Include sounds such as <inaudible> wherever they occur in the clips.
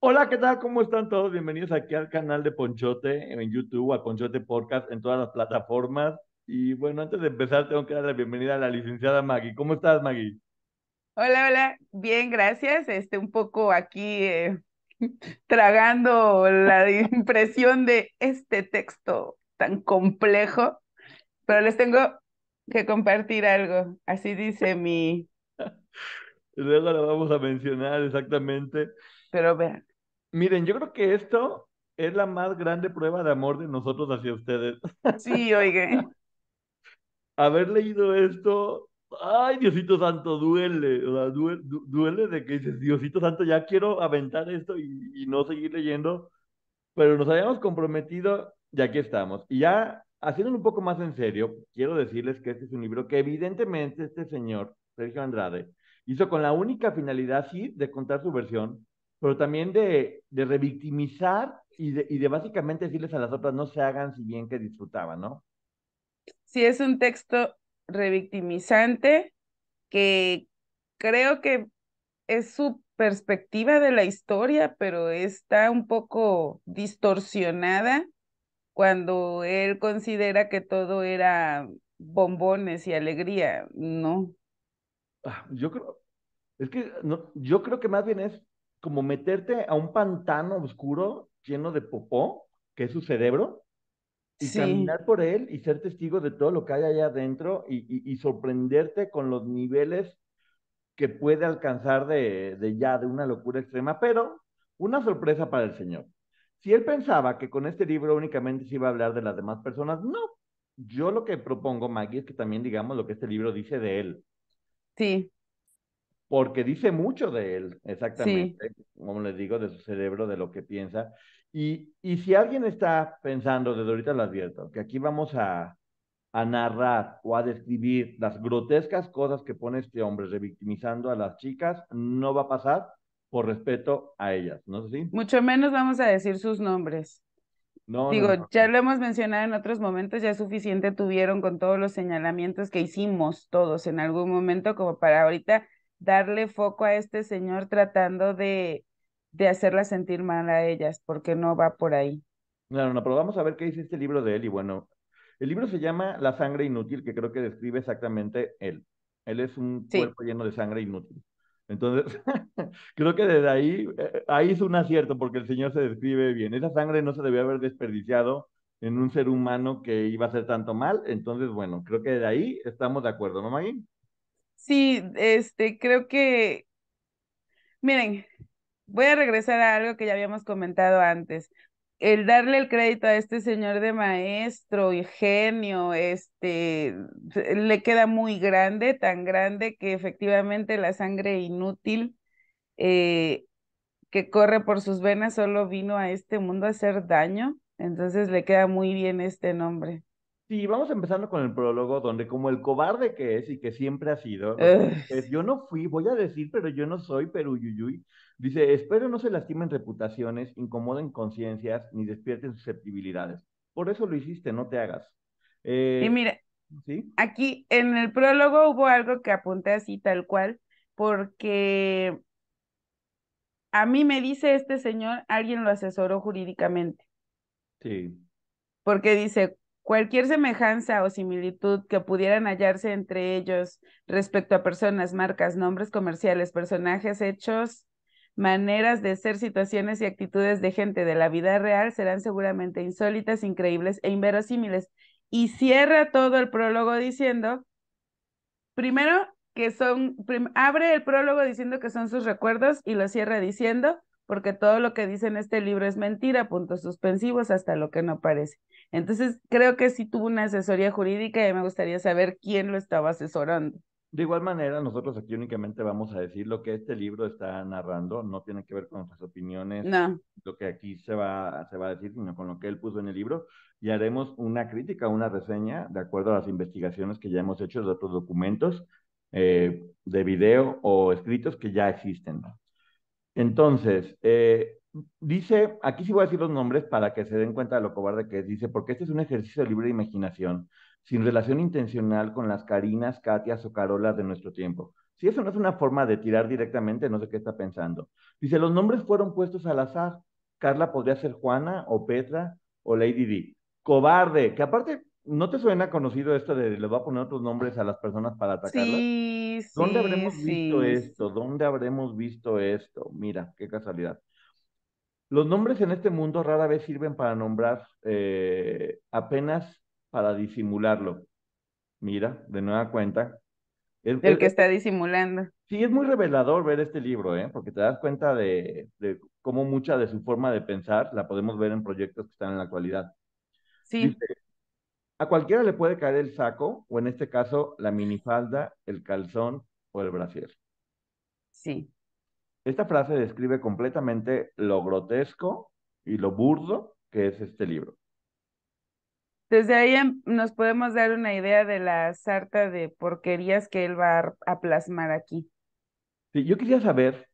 Hola, ¿qué tal? ¿Cómo están todos? Bienvenidos aquí al canal de Ponchote en YouTube, a Ponchote Podcast, en todas las plataformas. Y bueno, antes de empezar, tengo que dar la bienvenida a la licenciada Maggie. ¿Cómo estás, Maggie? Hola, hola. Bien, gracias. Este, un poco aquí eh, <laughs> tragando la <laughs> impresión de este texto tan complejo, pero les tengo que compartir algo. Así dice mi... <laughs> Luego lo vamos a mencionar exactamente. Pero vean. Miren, yo creo que esto es la más grande prueba de amor de nosotros hacia ustedes. Sí, oiga. <laughs> Haber leído esto, ay, Diosito Santo, duele, duele, de que dices, Diosito Santo, ya quiero aventar esto y, y no seguir leyendo, pero nos habíamos comprometido y aquí estamos. Y ya, haciéndolo un poco más en serio, quiero decirles que este es un libro que evidentemente este señor, Sergio Andrade, hizo con la única finalidad, sí, de contar su versión, pero también de, de revictimizar y de, y de básicamente decirles a las otras no se hagan si bien que disfrutaban, ¿no? Sí, es un texto revictimizante que creo que es su perspectiva de la historia, pero está un poco distorsionada cuando él considera que todo era bombones y alegría, ¿no? Ah, yo creo, es que no, yo creo que más bien es como meterte a un pantano oscuro lleno de popó, que es su cerebro, y caminar por él y ser testigo de todo lo que hay allá adentro y, sorprenderte con los niveles que puede alcanzar de, de, ya de una locura extrema, pero una sorpresa para el Señor. Si él pensaba que con este libro únicamente se iba a hablar de las demás personas, no. Yo lo que propongo, Maggie, es que también digamos lo que este libro dice de él. Sí porque dice mucho de él, exactamente, como les digo, de su cerebro, de lo que piensa. Y, y si alguien está pensando, desde ahorita lo advierto, que aquí vamos a, a narrar o a describir las grotescas cosas que pone este hombre revictimizando a las chicas, no va a pasar por respeto a ellas, ¿no es así? Mucho menos vamos a decir sus nombres. No, Digo, ya lo hemos mencionado en otros momentos, ya suficiente tuvieron con todos los señalamientos que hicimos todos en algún momento como para ahorita darle foco a este señor tratando de, de hacerla sentir mal a ellas, porque no va por ahí. No, no, pero vamos a ver qué dice este libro de él. Y bueno, el libro se llama La sangre inútil, que creo que describe exactamente él. Él es un cuerpo lleno de sangre inútil. Entonces, <laughs> creo que desde ahí, eh, eh, ahí es un acierto, porque el Señor se describe bien. Esa sangre no se debía haber desperdiciado en un ser humano que iba a hacer tanto mal. Entonces, bueno, creo que de ahí estamos de acuerdo, ¿no, Magui? Sí, este, creo que, miren, voy a regresar a algo que ya habíamos comentado antes. El darle el crédito a este señor de maestro y genio, este, le queda muy grande, tan grande que efectivamente la sangre inútil eh, que corre por sus venas solo vino a este mundo a hacer daño, entonces le queda muy bien este nombre. Sí, vamos empezando con el prólogo, donde como el cobarde que es y que siempre ha sido, yo no fui, voy a decir, pero yo no soy, pero yuyuy. Dice, espero no se lastimen reputaciones, incomoden conciencias, ni despierten susceptibilidades. Por eso lo hiciste, no te hagas. Eh, y mira, aquí en el prólogo hubo algo que apunté así tal cual, porque a mí me dice este señor, alguien lo asesoró jurídicamente. Sí. Porque dice, Cualquier semejanza o similitud que pudieran hallarse entre ellos respecto a personas, marcas, nombres comerciales, personajes, hechos, maneras de ser, situaciones y actitudes de gente de la vida real serán seguramente insólitas, increíbles e inverosímiles. Y cierra todo el prólogo diciendo, primero que son, abre el prólogo diciendo que son sus recuerdos y lo cierra diciendo porque todo lo que dice en este libro es mentira, puntos suspensivos hasta lo que no parece. Entonces, creo que sí tuvo una asesoría jurídica y me gustaría saber quién lo estaba asesorando. De igual manera, nosotros aquí únicamente vamos a decir lo que este libro está narrando, no tiene que ver con nuestras opiniones, lo que aquí se va, se va a decir, sino con lo que él puso en el libro, y haremos una crítica, una reseña, de acuerdo a las investigaciones que ya hemos hecho de otros documentos eh, de video o escritos que ya existen. Entonces, eh, dice, aquí sí voy a decir los nombres para que se den cuenta de lo cobarde que es, dice, porque este es un ejercicio de libre de imaginación, sin relación intencional con las Karinas, Katias o Carolas de nuestro tiempo. Si eso no es una forma de tirar directamente, no sé qué está pensando. Dice, los nombres fueron puestos al azar. Carla podría ser Juana o Petra o Lady D. Cobarde, que aparte ¿No te suena conocido esto de le va a poner otros nombres a las personas para atacarlas? Sí, sí. ¿Dónde habremos visto esto? ¿Dónde habremos visto esto? Mira, qué casualidad. Los nombres en este mundo rara vez sirven para nombrar, eh, apenas para disimularlo. Mira, de nueva cuenta. El que está disimulando. Sí, es muy revelador ver este libro, ¿eh? porque te das cuenta de, cómo mucha de su forma de pensar la podemos ver en proyectos que están en la actualidad. Sí. A cualquiera le puede caer el saco, o en este caso, la minifalda, el calzón o el brasier. Sí. Esta frase describe completamente lo grotesco y lo burdo que es este libro. Desde ahí em, nos podemos dar una idea de la sarta de porquerías que él va a plasmar aquí. Sí, yo quería saber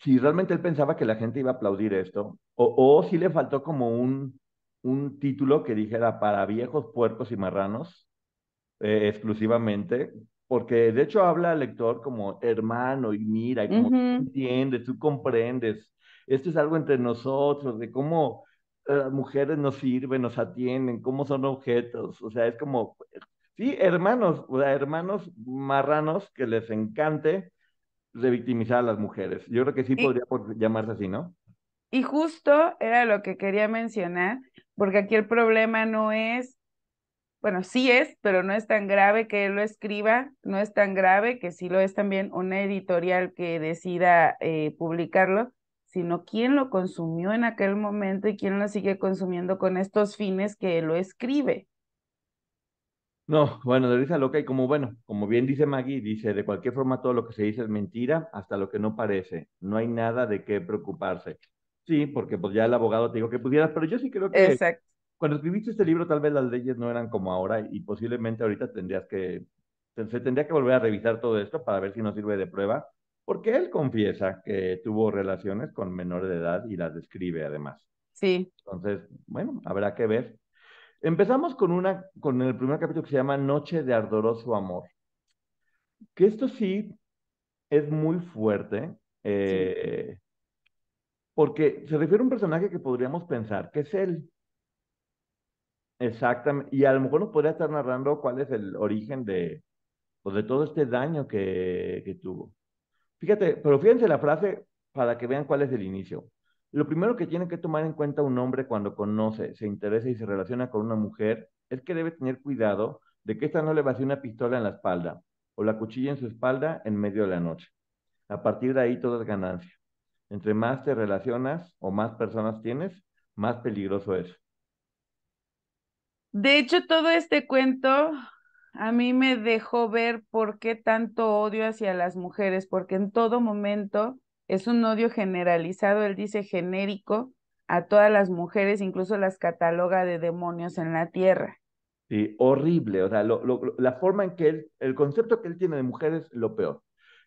si realmente él pensaba que la gente iba a aplaudir esto o si le faltó como un un título que dijera para viejos puercos y marranos eh, exclusivamente, porque de hecho habla al lector como hermano y mira, y como tú entiendes, tú comprendes, esto es algo entre nosotros, de cómo las eh, mujeres nos sirven, nos atienden, cómo son objetos, o sea, es como, sí, hermanos, hermanos marranos que les encante victimizar a las mujeres. Yo creo que sí podría llamarse así, ¿no? Y justo era lo que quería mencionar, porque aquí el problema no es, bueno, sí es, pero no es tan grave que él lo escriba, no es tan grave que sí lo es también una editorial que decida eh, publicarlo, sino quién lo consumió en aquel momento y quién lo sigue consumiendo con estos fines que lo escribe. No, bueno, de lo loca y como bueno, como bien dice Maggie, dice, de cualquier forma todo lo que se dice es mentira, hasta lo que no parece, no hay nada de qué preocuparse. Sí, porque pues ya el abogado te dijo que pudieras, pero yo sí creo que Exacto. cuando escribiste este libro tal vez las leyes no eran como ahora y posiblemente ahorita tendrías que, se tendría que volver a revisar todo esto para ver si nos sirve de prueba, porque él confiesa que tuvo relaciones con menores de edad y las describe además. Sí. Entonces, bueno, habrá que ver. Empezamos con una, con el primer capítulo que se llama Noche de Ardoroso Amor. Que esto sí es muy fuerte. Eh, porque se refiere a un personaje que podríamos pensar que es él. Exactamente. Y a lo mejor nos podría estar narrando cuál es el origen de, pues, de todo este daño que, tuvo. Fíjate, pero fíjense la frase para que vean cuál es el inicio. Lo primero que tiene que tomar en cuenta un hombre cuando conoce, se interesa y se relaciona con una mujer es que debe tener cuidado de que ésta no le vacíe una pistola en la espalda o la cuchilla en su espalda en medio de la noche. A partir de ahí todo es ganancia. Entre más te relacionas o más personas tienes, más peligroso es. De hecho, todo este cuento a mí me dejó ver por qué tanto odio hacia las mujeres, porque en todo momento es un odio generalizado, él dice genérico, a todas las mujeres, incluso las cataloga de demonios en la tierra. Sí, horrible, o sea, la forma en que él, el concepto que él tiene de mujeres, es lo peor.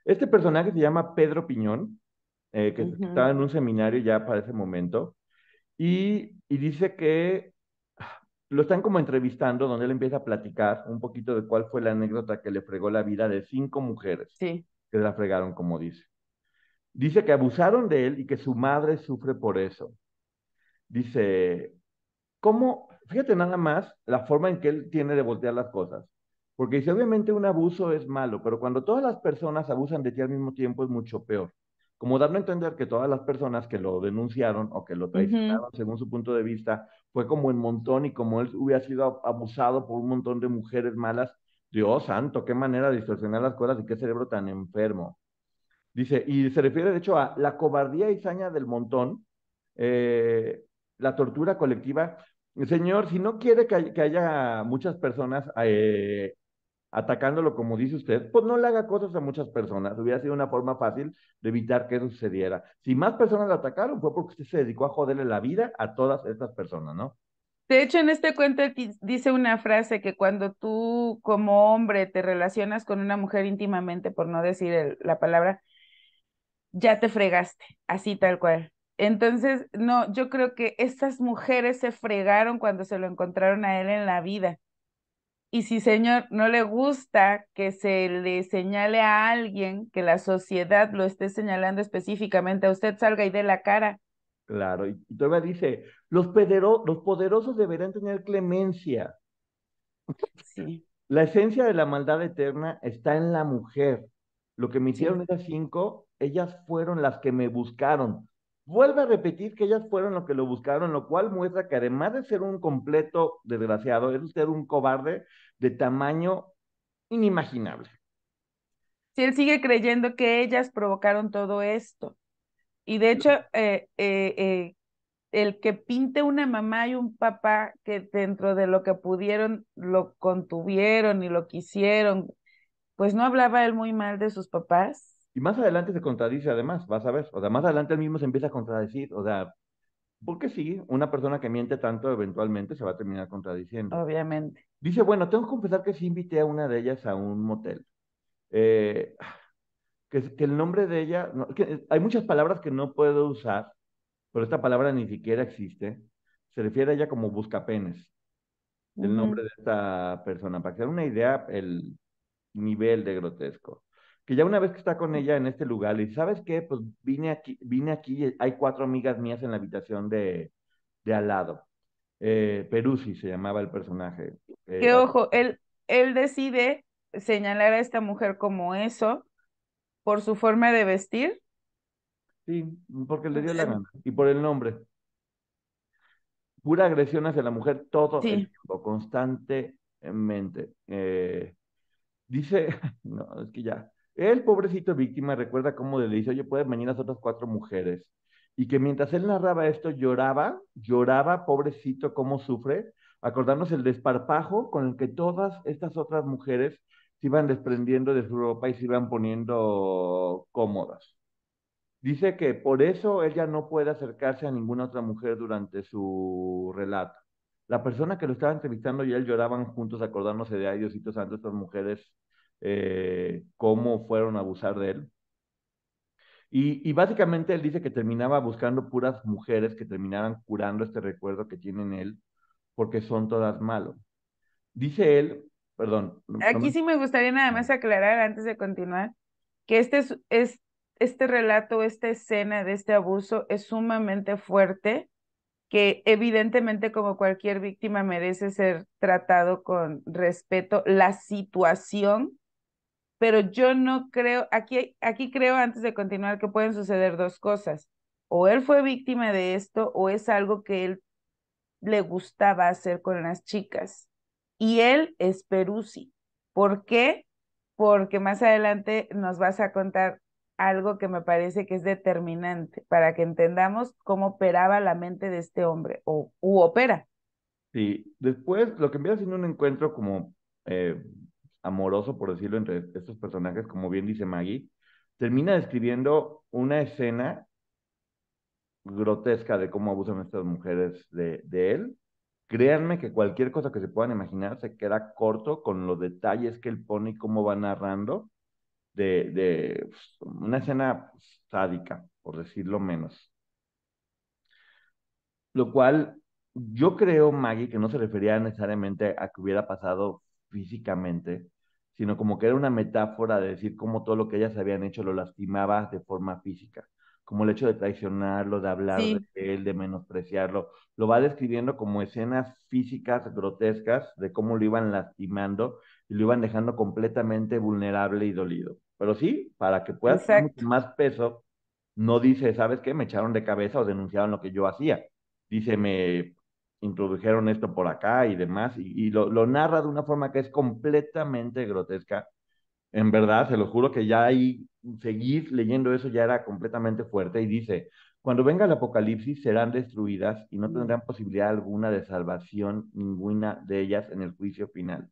Este personaje se llama Pedro Piñón, eh, que estaba en un seminario ya para ese momento, y, dice que lo están como entrevistando, donde él empieza a platicar un poquito de cuál fue la anécdota que le fregó la vida de cinco mujeres que la fregaron, como dice. Dice que abusaron de él y que su madre sufre por eso. Dice, ¿cómo? Fíjate nada más la forma en que él tiene de voltear las cosas. Porque dice, obviamente un abuso es malo, pero cuando todas las personas abusan de ti al mismo tiempo es mucho peor como dando a entender que todas las personas que lo denunciaron o que lo traicionaron según su punto de vista, fue como en montón y como él hubiera sido abusado por un montón de mujeres malas. Dios santo, qué manera de distorsionar las cosas y qué cerebro tan enfermo. Dice, y se refiere de hecho a la cobardía y saña del montón, eh, la tortura colectiva. Señor, si no quiere que, haya muchas personas eh, atacándolo como dice usted, pues no le haga cosas a muchas personas. Hubiera sido una forma fácil de evitar que eso sucediera. Si más personas le atacaron fue porque usted se dedicó a joderle la vida a todas estas personas, ¿no? De hecho, en este cuento dice una frase que cuando tú como hombre te relacionas con una mujer íntimamente, por no decir la palabra, ya te fregaste, así tal cual. Entonces, no, yo creo que estas mujeres se fregaron cuando se lo encontraron a él en la vida y si, Señor, no le gusta que se le señale a alguien, que la sociedad lo esté señalando específicamente a usted, salga y dé la cara. Claro, y, dice, los, los poderosos deberán tener clemencia. Sí. La esencia de la maldad eterna está en la mujer. Lo que me hicieron esas cinco, ellas fueron las que me buscaron. Vuelve a repetir que ellas fueron lo que lo buscaron, lo cual muestra que además de ser un completo desgraciado, es usted un cobarde de tamaño inimaginable. Si él sigue creyendo que ellas provocaron todo esto. Y de hecho, eh, eh, eh, el que pinte una mamá y un papá que dentro de lo que pudieron lo contuvieron y lo quisieron, pues no hablaba él muy mal de sus papás. Y más adelante se contradice además, vas a ver. O sea, más adelante él mismo se empieza a contradecir. O sea, porque sí, una persona que miente tanto eventualmente se va a terminar contradiciendo. Obviamente. Dice, bueno, tengo que confesar que sí invité a una de ellas a un motel. Eh, que, el nombre de ella, hay muchas palabras que no puedo usar, pero esta palabra ni siquiera existe. Se refiere a ella como buscapenes, el nombre de esta persona, para que sea una idea el nivel de grotesco que ya una vez que está con ella en este lugar, y sabes qué, pues vine aquí, vine aquí, hay cuatro amigas mías en la habitación de, de al lado. Eh, Perusi se llamaba el personaje. Eh, que ojo, él, él decide señalar a esta mujer como eso por su forma de vestir. Sí, porque le dio la gana y por el nombre. Pura agresión hacia la mujer todo el tiempo, constantemente. Eh, dice, <laughs> no, es que ya, el pobrecito víctima recuerda cómo le dice, oye, venir las otras cuatro mujeres. Y que mientras él narraba esto, lloraba, lloraba, pobrecito, cómo sufre, acordándose el desparpajo con el que todas estas otras mujeres se iban desprendiendo de su ropa y se iban poniendo cómodas. Dice que por eso ella no puede acercarse a ninguna otra mujer durante su relato. La persona que lo estaba entrevistando y él lloraban juntos acordándose de ay, Diosito Santo, estas mujeres eh, cómo fueron a abusar de él. Y, básicamente él dice que terminaba buscando puras mujeres que terminaban curando este recuerdo que tienen él, porque son todas malos. Dice él, perdón. Aquí sí me gustaría nada ah. más aclarar antes de continuar, que este, es, este relato, esta escena de este abuso es sumamente fuerte, que evidentemente como cualquier víctima merece ser tratado con respeto la situación pero yo no creo, aquí, aquí creo antes de continuar que pueden suceder dos cosas. O él fue víctima de esto o es algo que él le gustaba hacer con las chicas. Y él es Peruzzi. ¿Por qué? Porque más adelante nos vas a contar algo que me parece que es determinante para que entendamos cómo operaba la mente de este hombre o u opera. Sí, después lo que empieza en un encuentro como eh, amoroso, por decirlo, entre estos personajes, como bien dice Maggie, termina describiendo una escena grotesca de cómo abusan estas mujeres de, él. Créanme que cualquier cosa que se puedan imaginar se queda corto con los detalles que él pone y cómo va narrando de, de pues, una escena pues, sádica, por decirlo menos. Lo cual yo creo, Maggie, que no se refería necesariamente a que hubiera pasado físicamente, sino como que era una metáfora de decir cómo todo lo que ellas habían hecho lo lastimaba de forma física, como el hecho de traicionarlo, de hablar de él, de menospreciarlo. Lo va describiendo como escenas físicas grotescas de cómo lo iban lastimando y lo iban dejando completamente vulnerable y dolido. Pero sí, para que pueda tener más peso, no dice, ¿sabes qué? Me echaron de cabeza o denunciaron lo que yo hacía. Dice, me introdujeron esto por acá y demás, y, lo, narra de una forma que es completamente grotesca. En verdad, se lo juro que ya ahí seguir leyendo eso ya era completamente fuerte y dice, cuando venga el apocalipsis serán destruidas y no tendrán posibilidad alguna de salvación ninguna de ellas en el juicio final.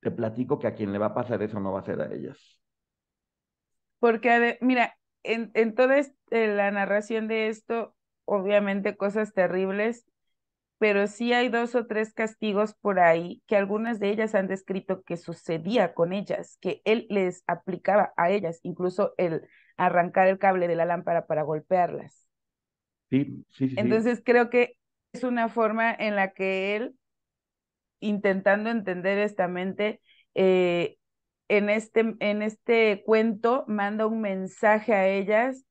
Te platico que a quien le va a pasar eso no va a ser a ellas. Porque, mira, en, toda eh, la narración de esto, obviamente cosas terribles, pero sí hay dos o tres castigos por ahí que algunas de ellas han descrito que sucedía con ellas, que él les aplicaba a ellas, incluso el arrancar el cable de la lámpara para golpearlas. Sí, sí, sí. Entonces creo que es una forma en la que él, intentando entender esta mente, eh, en, este, en este cuento manda un mensaje a ellas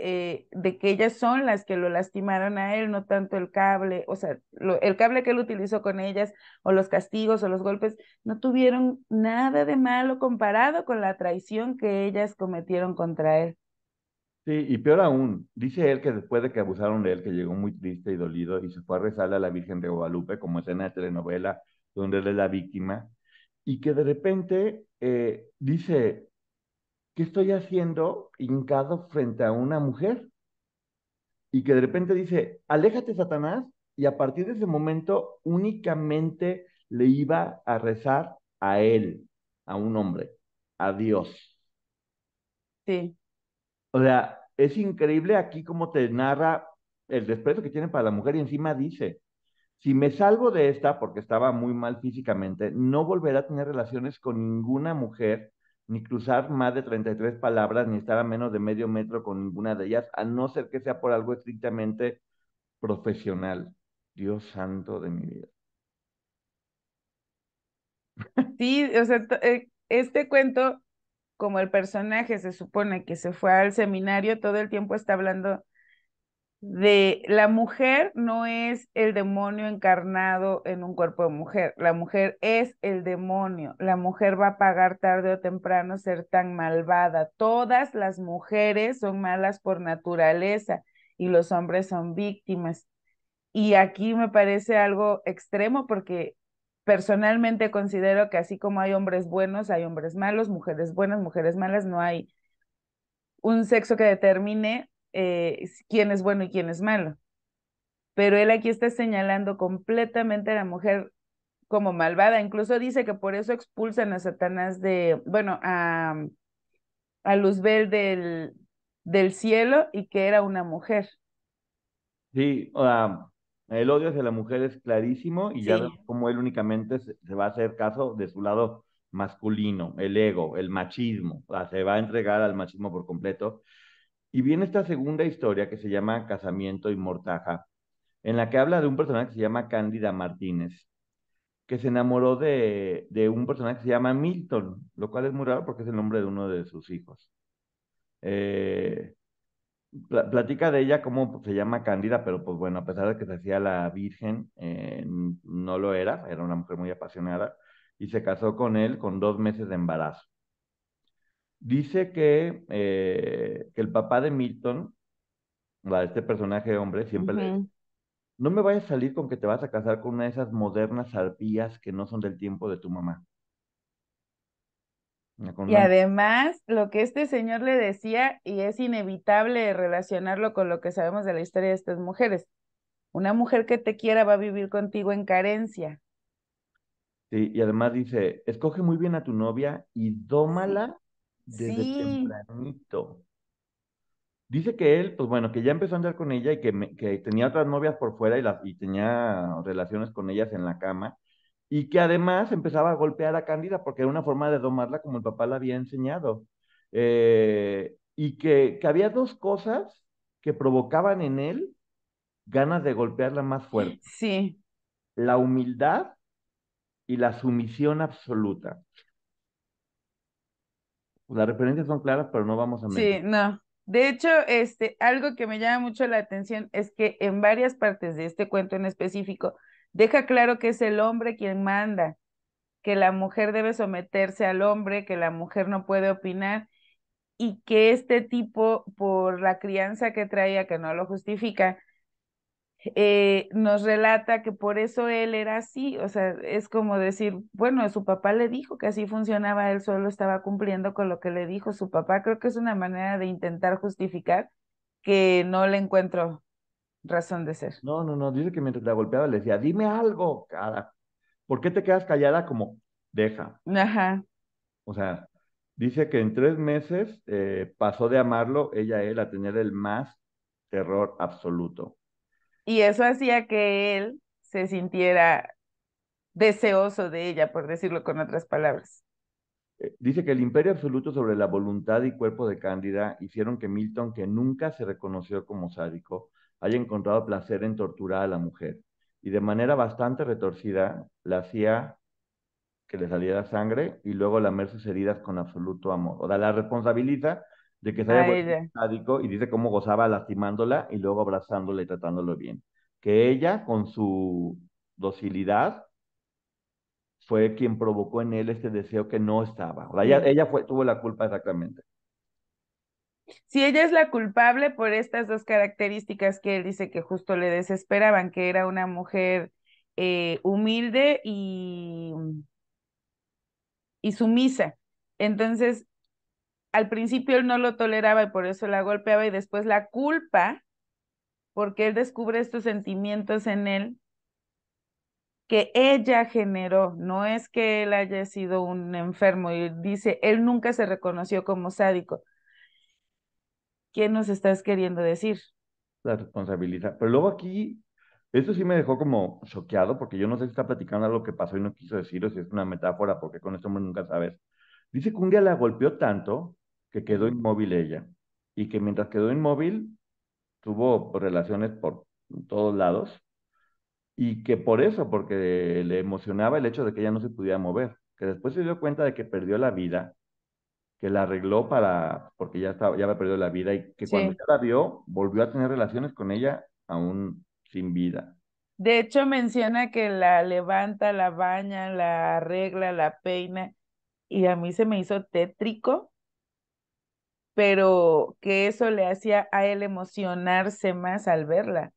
eh, de que ellas son las que lo lastimaron a él, no tanto el cable, o sea, el cable que él utilizó con ellas o los castigos o los golpes, no tuvieron nada de malo comparado con la traición que ellas cometieron contra él. Sí, y peor aún, dice él que después de que abusaron de él, que llegó muy triste y dolido y se fue a rezar a la Virgen de Guadalupe como escena de telenovela donde él es la víctima, y que de repente eh, dice, ¿qué estoy haciendo hincado frente a una mujer? Y que de repente dice, aléjate Satanás, y a partir de ese momento únicamente le iba a rezar a él, a un hombre, a Dios. Sí. O sea, es increíble aquí cómo te narra el desprecio que tiene para la mujer y encima dice, si me salgo de esta, porque estaba muy mal físicamente, no volverá a tener relaciones con ninguna mujer ni cruzar más de 33 palabras, ni estar a menos de medio metro con ninguna de ellas, a no ser que sea por algo estrictamente profesional. Dios santo de mi vida. Sí, o sea, eh, este cuento, como el personaje se supone que se fue al seminario, todo el tiempo está hablando de la mujer no es el demonio encarnado en un cuerpo de mujer, la mujer es el demonio, la mujer va a pagar tarde o temprano ser tan malvada, todas las mujeres son malas por naturaleza y los hombres son víctimas. Y aquí me parece algo extremo porque personalmente considero que así como hay hombres buenos, hay hombres malos, mujeres buenas, mujeres malas, no hay un sexo que determine eh, quién es bueno y quién es malo. Pero él aquí está señalando completamente a la mujer como malvada. Incluso dice que por eso expulsan a Satanás de, bueno, a, a Luzbel del, del cielo y que era una mujer. Sí, el odio hacia la mujer es clarísimo y ya como él únicamente se, va a hacer caso de su lado masculino, el ego, el machismo, se va a entregar al machismo por completo. Y viene esta segunda historia que se llama Casamiento y Mortaja, en la que habla de un personaje que se llama Cándida Martínez, que se enamoró de, un personaje que se llama Milton, lo cual es muy raro porque es el nombre de uno de sus hijos. Eh, platica de ella cómo se llama Cándida, pero pues bueno, a pesar de que se hacía la virgen, eh, no lo era, era una mujer muy apasionada, y se casó con él con dos meses de embarazo. Dice que, eh, que el papá de Milton, este personaje hombre, siempre le dice, no me vayas a salir con que te vas a casar con una de esas modernas arpías que no son del tiempo de tu mamá. y además, lo que este señor le decía, y es inevitable relacionarlo con lo que sabemos de la historia de estas mujeres, una mujer que te quiera va a vivir contigo en carencia. Sí, y además dice, escoge muy bien a tu novia y dómala desde tempranito. Dice que él, pues bueno, que ya empezó a andar con ella y que, que tenía otras novias por fuera y, las, y tenía relaciones con ellas en la cama. Y que además empezaba a golpear a Cándida porque era una forma de domarla como el papá la había enseñado. Eh, y que, que había dos cosas que provocaban en él ganas de golpearla más fuerte. Sí. La humildad y la sumisión absoluta las referencias son claras, pero no vamos a mentir. Sí, no. De hecho, este, algo que me llama mucho la atención es que en varias partes de este cuento en específico, deja claro que es el hombre quien manda, que la mujer debe someterse al hombre, que la mujer no puede opinar y que este tipo, por la crianza que traía, que no lo justifica, eh, nos relata que por eso él era así, o sea, es como decir, bueno, su papá le dijo que así funcionaba, él solo estaba cumpliendo con lo que le dijo su papá, creo que es una manera de intentar justificar que no le encuentro razón de ser. No, no, no, dice que mientras la golpeaba le decía, dime algo, cara, ¿por qué te quedas callada como deja? Ajá. O sea, dice que en tres meses eh, pasó de amarlo, ella él, a tener el más terror absoluto. Y eso hacía que él se sintiera deseoso de ella, por decirlo con otras palabras. Eh, dice que el imperio absoluto sobre la voluntad y cuerpo de Cándida hicieron que Milton, que nunca se reconoció como sádico, haya encontrado placer en torturar a la mujer. Y de manera bastante retorcida, la hacía que le saliera sangre y luego lamer sus heridas con absoluto amor. O sea, la responsabiliza de que se ah, pues, haya y dice cómo gozaba lastimándola y luego abrazándola y tratándolo bien. Que ella, con su docilidad, fue quien provocó en él este deseo que no estaba. ella, fue, tuvo la culpa exactamente. Si ella es la culpable por estas dos características que él dice que justo le desesperaban, que era una mujer eh, humilde y, y sumisa. Entonces, al principio él no lo toleraba y por eso la golpeaba y después la culpa, porque él descubre estos sentimientos en él que ella generó, no es que él haya sido un enfermo y dice, él nunca se reconoció como sádico. ¿Qué nos estás queriendo decir? La responsabilidad. Pero luego aquí, esto sí me dejó como choqueado, porque yo no sé si está platicando lo que pasó y no quiso decir, si es una metáfora, porque con esto nunca sabes. Dice que un día la golpeó tanto que quedó inmóvil ella y que mientras quedó inmóvil tuvo relaciones por todos lados y que por eso, porque le emocionaba el hecho de que ella no se pudiera mover, que después se dio cuenta de que perdió la vida, que la arregló para, porque ya estaba, ya había perdido la vida y que cuando ella la vio, volvió a tener relaciones con ella aún sin vida. De hecho, menciona que la levanta, la baña, la arregla, la peina, y a mí se me hizo tétrico pero que eso le hacía a él emocionarse más al verla.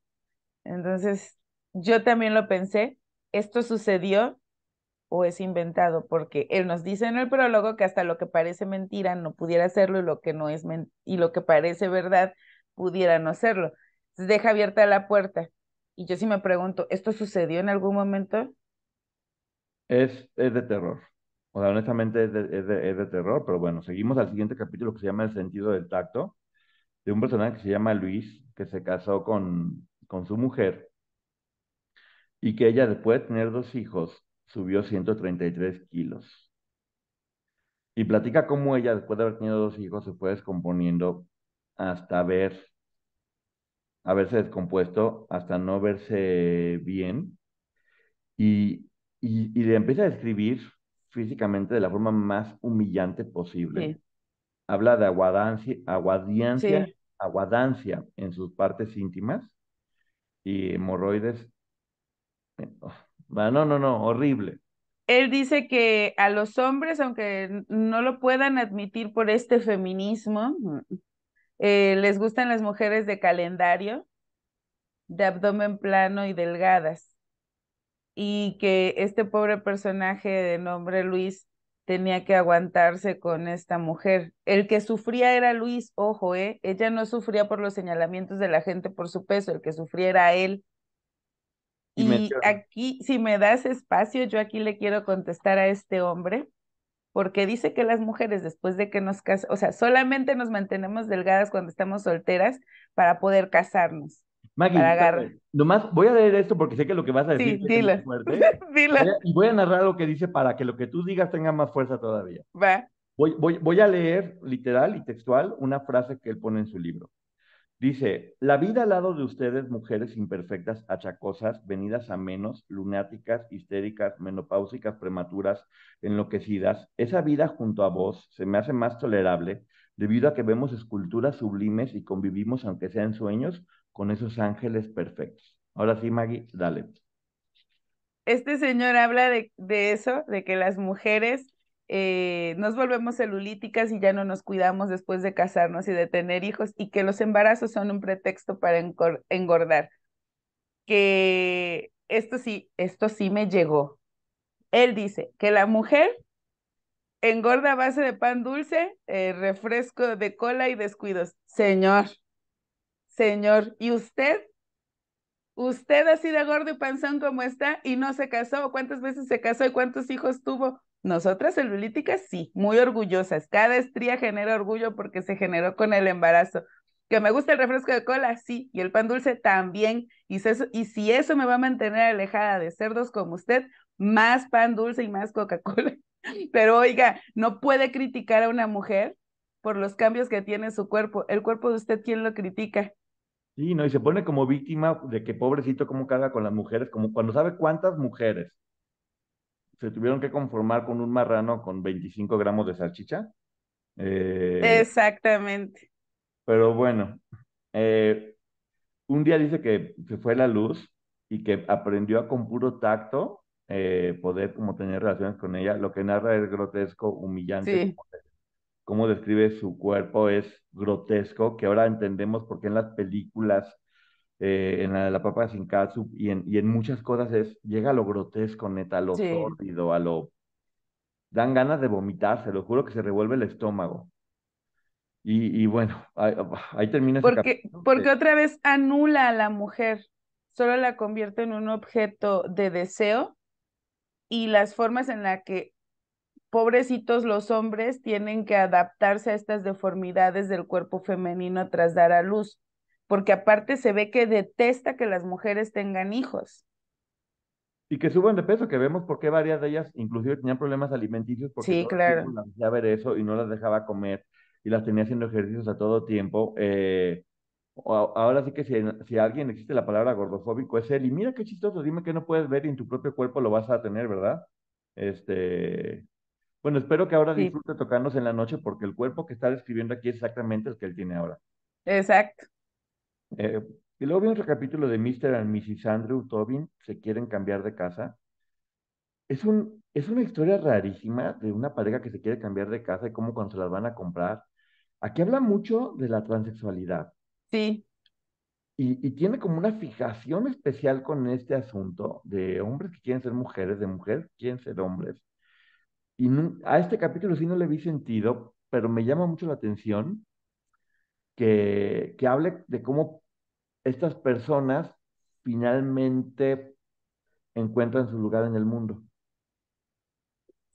Entonces, yo también lo pensé, esto sucedió o es inventado, porque él nos dice en el prólogo que hasta lo que parece mentira no pudiera serlo y lo que no es y lo que parece verdad pudiera no serlo. Entonces deja abierta la puerta. Y yo sí me pregunto, ¿esto sucedió en algún momento? Es, es de terror. O sea, honestamente es de, terror, pero bueno, seguimos al siguiente capítulo que se llama El sentido del tacto, de un personaje que se llama Luis, que se casó con, su mujer y que ella, después de tener dos hijos, subió 133 kilos. Y platica cómo ella, después de haber tenido dos hijos, se fue descomponiendo hasta ver, haberse descompuesto, hasta no verse bien. Y, y, y le empieza a escribir físicamente de la forma más humillante posible. Habla de aguadancia, aguadancia en sus partes íntimas y hemorroides. No, no, no, horrible. Él dice que a los hombres, aunque no lo puedan admitir por este feminismo, eh, les gustan las mujeres de calendario, de abdomen plano y delgadas y que este pobre personaje de nombre Luis tenía que aguantarse con esta mujer. El que sufría era Luis, ojo, ¿eh? Ella no sufría por los señalamientos de la gente por su peso, el que sufría era él. Y, aquí, si me das espacio, yo aquí le quiero contestar a este hombre, porque dice que las mujeres después de que nos casamos, o sea, solamente nos mantenemos delgadas cuando estamos solteras para poder casarnos. Maggie, nomás voy a leer esto porque sé que lo que vas a decir es muy fuerte. ¿eh? <laughs> Y voy a narrar lo que dice para que lo que tú digas tenga más fuerza todavía. Va. Voy, voy, voy a leer literal y textual una frase que él pone en su libro. Dice, la vida al lado de ustedes, mujeres imperfectas, achacosas, venidas a menos, lunáticas, histéricas, menopáusicas, prematuras, enloquecidas, esa vida junto a vos se me hace más tolerable debido a que vemos esculturas sublimes y convivimos, aunque sean sueños, con esos ángeles perfectos. Ahora sí, Maggie, dale. Este señor habla de, eso, de que las mujeres eh, nos volvemos celulíticas y ya no nos cuidamos después de casarnos y de tener hijos y que los embarazos son un pretexto para engordar. Que esto sí, esto sí me llegó. Él dice que la mujer engorda a base de pan dulce, eh, refresco de cola y descuidos. Señor, Señor, ¿y usted? ¿Usted así de gordo y panzón como está y no se casó? ¿Cuántas veces se casó y cuántos hijos tuvo? Nosotras celulíticas sí, muy orgullosas. Cada estría genera orgullo porque se generó con el embarazo. Que me gusta el refresco de cola, sí, y el pan dulce también. Y, si eso me va a mantener alejada de cerdos como usted, más pan dulce y más Coca-Cola. <laughs> Pero oiga, no puede criticar a una mujer por los cambios que tiene su cuerpo. El cuerpo de usted, ¿quién lo critica? Sí, no, y se pone como víctima de que pobrecito cómo carga con las mujeres, como cuando sabe cuántas mujeres se tuvieron que conformar con un marrano con 25 gramos de salchicha. Eh, Exactamente. Pero bueno, eh, un día dice que se fue la luz y que aprendió a con puro tacto eh, poder como tener relaciones con ella, lo que narra es grotesco, humillante, sí cómo describe su cuerpo es grotesco, que ahora entendemos por qué en las películas, eh, en la de la papa sin katsu y en, muchas cosas es, llega a lo grotesco, neta, a lo sordido, a lo... Dan ganas de vomitar, se lo juro que se revuelve el estómago. Y, bueno, ahí, termina. Porque, porque otra vez anula a la mujer, solo la convierte en un objeto de deseo y las formas en las que pobrecitos los hombres tienen que adaptarse a estas deformidades del cuerpo femenino tras dar a luz, porque aparte se ve que detesta que las mujeres tengan hijos. Y que suban de peso, que vemos por qué varias de ellas inclusive tenían problemas alimenticios porque sí, claro. las ver eso y no las dejaba comer y las tenía haciendo ejercicios a todo tiempo. Eh, ahora sí que si, si alguien existe la palabra gordofóbico es él. Y mira qué chistoso, dime que no puedes ver y en tu propio cuerpo lo vas a tener, ¿verdad? Este, bueno, espero que ahora disfrute tocarnos en la noche porque el cuerpo que está describiendo aquí es exactamente el que él tiene ahora. Exacto. Eh, y luego viene otro capítulo de Mr. and Mrs. Andrew Tobin, se quieren cambiar de casa. Es, un, es una historia rarísima de una pareja que se quiere cambiar de casa y cómo cuando se las van a comprar. Aquí habla mucho de la transexualidad. Sí. Y, y, tiene como una fijación especial con este asunto de hombres que quieren ser mujeres, de mujeres que quieren ser hombres y a este capítulo sí no le vi sentido, pero me llama mucho la atención que, que hable de cómo estas personas finalmente encuentran su lugar en el mundo.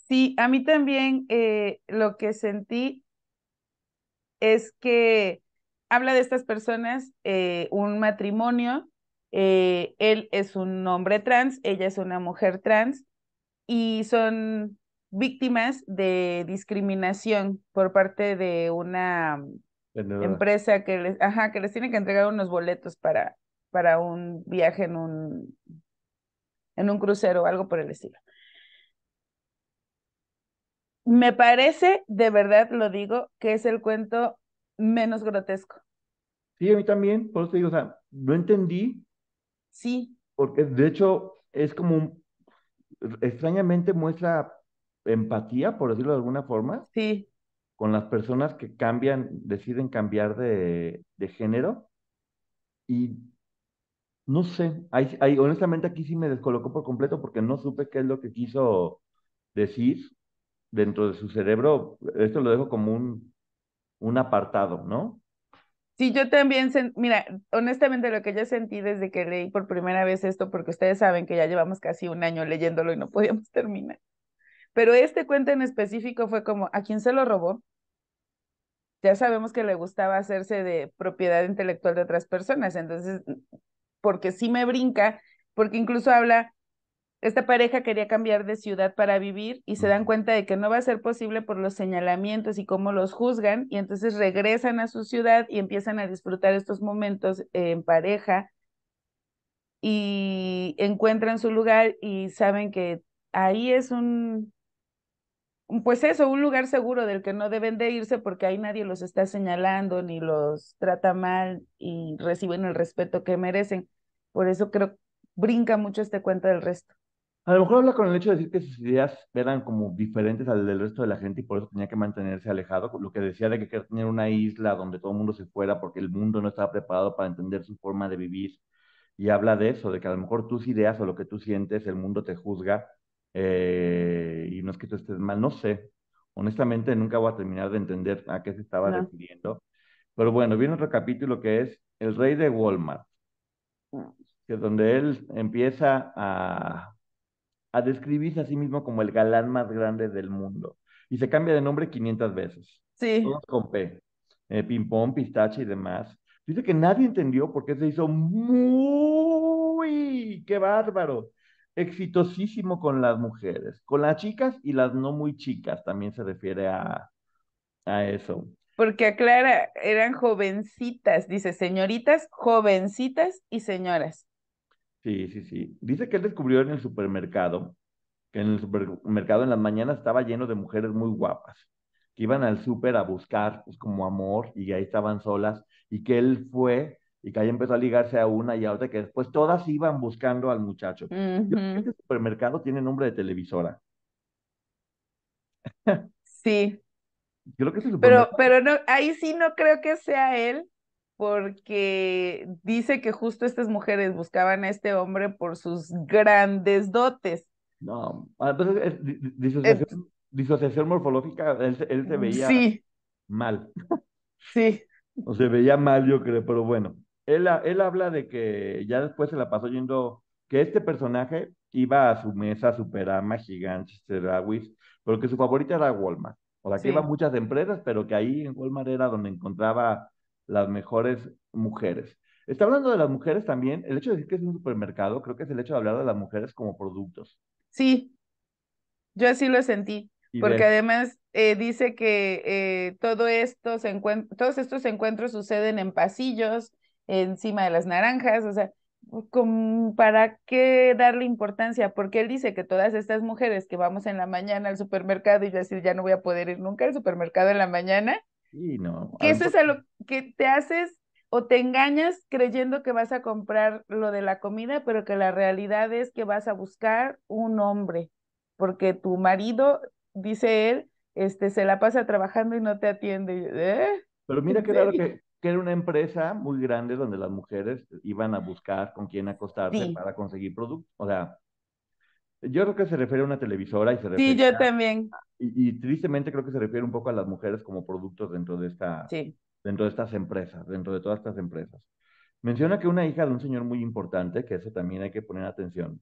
Sí, a mí también eh, lo que sentí es que habla de estas personas, eh, un matrimonio, eh, él es un hombre trans, ella es una mujer trans y son víctimas de discriminación por parte de una empresa que les, ajá, que les tiene que entregar unos boletos para, para un viaje en un, en un crucero o algo por el estilo. Me parece, de verdad lo digo, que es el cuento menos grotesco. Sí, a mí también, por eso te digo, o sea, no entendí. Sí. Porque de hecho es como extrañamente muestra empatía, por decirlo de alguna forma, sí. con las personas que cambian, deciden cambiar de, género. Y no sé, hay, honestamente aquí sí me descolocó por completo porque no supe qué es lo que quiso decir dentro de su cerebro. Esto lo dejo como un, un apartado, ¿no? Sí, yo también, mira, honestamente lo que yo sentí desde que leí por primera vez esto, porque ustedes saben que ya llevamos casi un año leyéndolo y no podíamos <laughs> terminar, pero este cuento en específico fue como, ¿a quién se lo robó? Ya sabemos que le gustaba hacerse de propiedad intelectual de otras personas, entonces, porque sí me brinca, porque incluso habla, esta pareja quería cambiar de ciudad para vivir y se dan cuenta de que no va a ser posible por los señalamientos y cómo los juzgan y entonces regresan a su ciudad y empiezan a disfrutar estos momentos en pareja y encuentran su lugar y saben que ahí es un Mm, pues eso, un lugar seguro del que no deben de irse porque ahí nadie los está señalando ni los trata mal y reciben el respeto que merecen. Por eso creo brinca mucho este cuento del resto. A lo mejor habla con el hecho de decir que sus ideas eran como diferentes al del resto de la gente y por eso tenía que mantenerse alejado. Lo que decía de que quería tener una isla donde todo el mundo se fuera porque el mundo no estaba preparado para entender su forma de vivir. Y habla de eso, de que a lo mejor tus ideas o lo que tú sientes, el mundo te juzga eh, y no es que tú estés mal, no sé. Honestamente, nunca voy a terminar de entender a qué se estaba refiriendo. Pero bueno, viene otro capítulo que es El Rey de Walmart, que es donde él empieza a, a describirse a sí mismo como el galán más grande del mundo. Y se cambia de nombre 500 veces. Sí. con P. Eh, pistache y demás. Dice que nadie entendió porque se hizo muy... ¡Qué bárbaro! exitosísimo con las mujeres, con las chicas y las no muy chicas, también se refiere a, a eso. Porque aclara, eran jovencitas, dice señoritas, jovencitas y señoras. Sí, sí, sí. Dice que él descubrió en el supermercado, que en el supermercado en las mañanas estaba lleno de mujeres muy guapas, que iban al súper a buscar pues, como amor y ahí estaban solas, y que él fue y que ahí empezó a ligarse a una y a otra, que después todas iban buscando al muchacho. Yo creo que este supermercado tiene nombre de televisora. <laughs> Sí. Creo que pero, pero no, ahí sí no creo que sea él, porque dice que justo estas mujeres buscaban a este hombre por sus grandes dotes. No, entonces ah, pues, disociación, morfológica, él, se veía mal. <laughs> Sí. O se veía mal, yo creo, pero bueno él, habla de que ya después se la pasó yendo, que este personaje iba a su mesa Superama, Gigantes, Cerawis, pero que su favorita era Walmart. O sea, que iba a muchas empresas, pero que ahí en Walmart era donde encontraba las mejores mujeres. Está hablando de las mujeres también, el hecho de decir que es un supermercado, creo que es el hecho de hablar de las mujeres como productos. Sí, yo así lo sentí, porque además eh, dice que eh, todo esto se todos estos encuentros suceden en pasillos, encima de las naranjas, o sea, ¿para qué darle importancia? Porque él dice que todas estas mujeres que vamos en la mañana al supermercado y yo decir, ya no voy a poder ir nunca al supermercado en la mañana. Sí, no. Que eso es a lo que te haces o te engañas creyendo que vas a comprar lo de la comida, pero que la realidad es que vas a buscar un hombre, porque tu marido, dice él, este, se la pasa trabajando y no te atiende. ¿Eh? Pero mira qué raro que, que era una empresa muy grande donde las mujeres iban a buscar con quién acostarse para conseguir productos. O sea, yo creo que se refiere a una televisora y se refiere. Sí, yo también. Y, tristemente creo que se refiere un poco a las mujeres como productos dentro de esta, dentro de estas empresas, dentro de todas estas empresas. Menciona que una hija de un señor muy importante, que eso también hay que poner atención,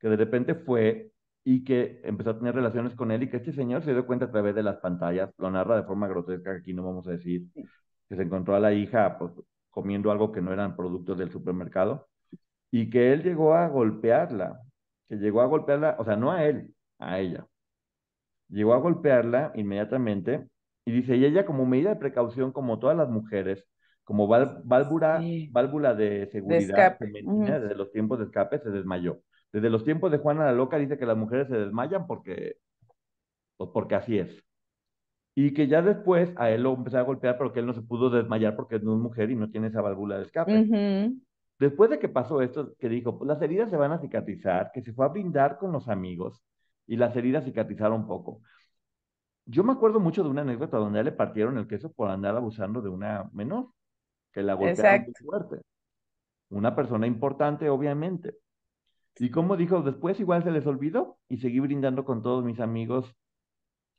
que de repente fue y que empezó a tener relaciones con él y que este señor se dio cuenta a través de las pantallas, lo narra de forma grotesca, aquí no vamos a decir, que se encontró a la hija pues, comiendo algo que no eran productos del supermercado y que él llegó a golpearla, que llegó a golpearla, o sea, no a él, a ella. Llegó a golpearla inmediatamente y dice, y ella como medida de precaución, como todas las mujeres, como válvula, válvula de seguridad femenina, desde los tiempos de escape se desmayó. Desde los tiempos de Juana la Loca dice que las mujeres se desmayan porque, pues, porque así es y que ya después a él lo empezó a golpear, pero que él no se pudo desmayar porque es mujer y no tiene esa válvula de escape. Después de que pasó esto, que dijo, pues, las heridas se van a cicatrizar, que se fue a brindar con los amigos y las heridas cicatrizaron un poco. Yo me acuerdo mucho de una anécdota donde le partieron el queso por andar abusando de una menor, que la golpearon muy fuerte. Una persona importante, obviamente. Y como dijo, después igual se les olvidó y seguí brindando con todos mis amigos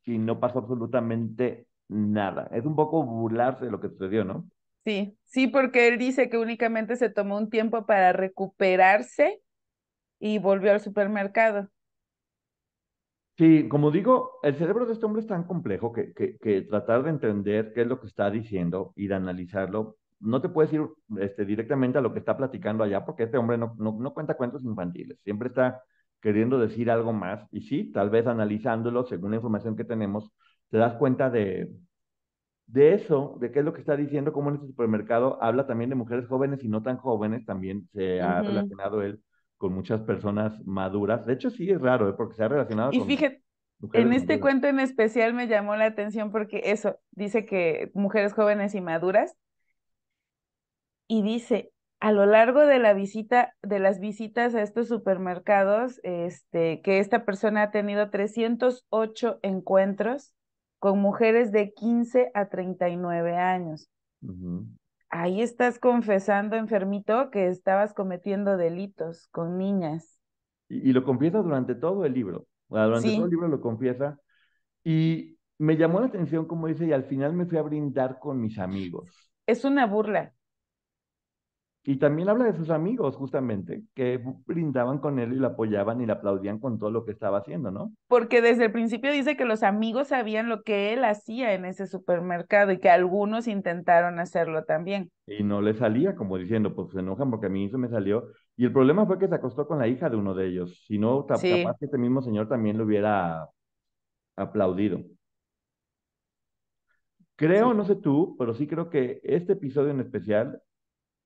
y no pasó absolutamente nada. Es un poco burlarse de lo que sucedió, ¿no? Sí, sí, porque él dice que únicamente se tomó un tiempo para recuperarse y volvió al supermercado. Sí, como digo, el cerebro de este hombre es tan complejo que, que, que tratar de entender qué es lo que está diciendo y de analizarlo, no te puedes ir este, directamente a lo que está platicando allá porque este hombre no, no cuenta cuentos infantiles, siempre está queriendo decir algo más. Y sí, tal vez analizándolo según la información que tenemos, te das cuenta de, de eso, de qué es lo que está diciendo, cómo en este supermercado habla también de mujeres jóvenes y no tan jóvenes, también se ha relacionado él con muchas personas maduras. De hecho, sí es raro, ¿eh? porque se ha relacionado y Fíjate, en este cuento en especial me llamó la atención porque eso dice que mujeres jóvenes y maduras y dice, a lo largo de la visita, de las visitas a estos supermercados, este, que esta persona ha tenido 308 encuentros con mujeres de 15 a 39 años. Ahí estás confesando, enfermito, que estabas cometiendo delitos con niñas. Y, lo confiesa durante todo el libro. Durante todo el libro lo confiesa. Y me llamó la atención, como dice, y al final me fui a brindar con mis amigos. Es una burla. Y también habla de sus amigos, justamente, que brindaban con él y le apoyaban y le aplaudían con todo lo que estaba haciendo, ¿no? Porque desde el principio dice que los amigos sabían lo que él hacía en ese supermercado y que algunos intentaron hacerlo también. Y no le salía, como diciendo, pues se enojan porque a mí eso me salió. Y el problema fue que se acostó con la hija de uno de ellos. Si no, capaz que este mismo señor también lo hubiera aplaudido. Creo, no sé tú, pero sí creo que este episodio en especial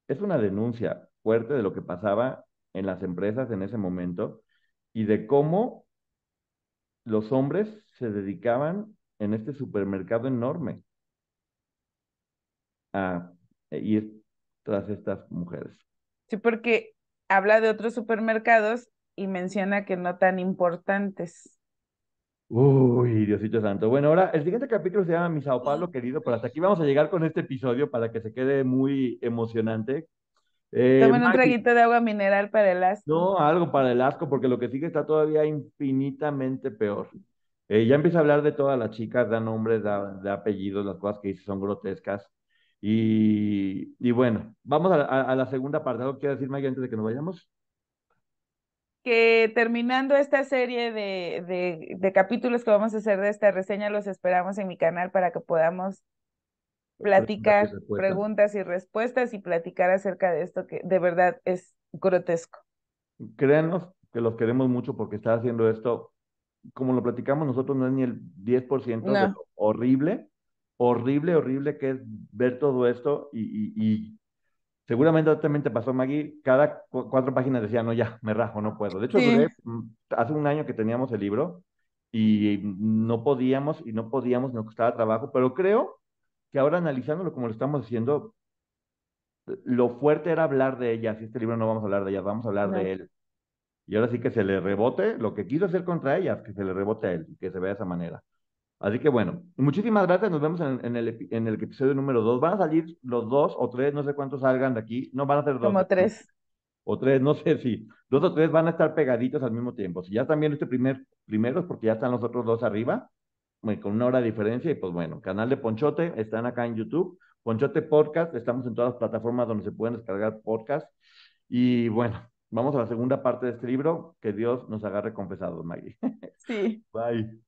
es una denuncia fuerte de lo que pasaba en las empresas en ese momento y de cómo los hombres se dedicaban en este supermercado enorme a e ir tras estas mujeres. Sí, porque habla de otros supermercados y menciona que no tan importantes. Uy, Diosito Santo. Bueno, ahora el siguiente capítulo se llama Mi Sao Paulo querido, pero hasta aquí vamos a llegar con este episodio para que se quede muy emocionante. Eh, Tomen un traguito de agua mineral para el asco. No, algo para el asco, porque lo que sigue está todavía infinitamente peor. Eh, ya empieza a hablar de todas las chicas, da nombres, da, apellidos, las cosas que dice son grotescas. Y, bueno, vamos a, la segunda parte. ¿Algo quieres decir, Maggie, antes de que nos vayamos? que terminando esta serie de, capítulos que vamos a hacer de esta reseña, los esperamos en mi canal para que podamos pues, pues, platicar preguntas y respuestas y platicar acerca de esto que de verdad es grotesco. Créanos que los queremos mucho porque está haciendo esto, como lo platicamos nosotros, no es ni el 10% de horrible, horrible, horrible que es ver todo esto y, y Seguramente también te pasó, Maggie, cada cuatro páginas decía, no, ya, me rajo, no puedo. De hecho, duré, mm, hace un año que teníamos el libro y no podíamos, y no podíamos, nos costaba trabajo, pero creo que ahora analizándolo como lo estamos haciendo, lo fuerte era hablar de ella. Si este libro no vamos a hablar de ella, vamos a hablar de él. Y ahora sí que se le rebote lo que quiso hacer contra ella, que se le rebote a él, que se vea de esa manera. Así que bueno, muchísimas gracias. Nos vemos en, el, en el, episodio número 2. Van a salir los dos o tres, no sé cuántos salgan de aquí. No van a ser dos. Como ¿eh? tres. O tres, no sé si. Dos o tres van a estar pegaditos al mismo tiempo. Si ya también viendo este primer, primero es porque ya están los otros dos arriba, con una hora de diferencia. Y pues bueno, canal de Ponchote, están acá en YouTube. Ponchote Podcast, estamos en todas las plataformas donde se pueden descargar podcast. Y bueno, vamos a la segunda parte de este libro. Que Dios nos agarre confesados, Maggie. Sí. <laughs> Bye.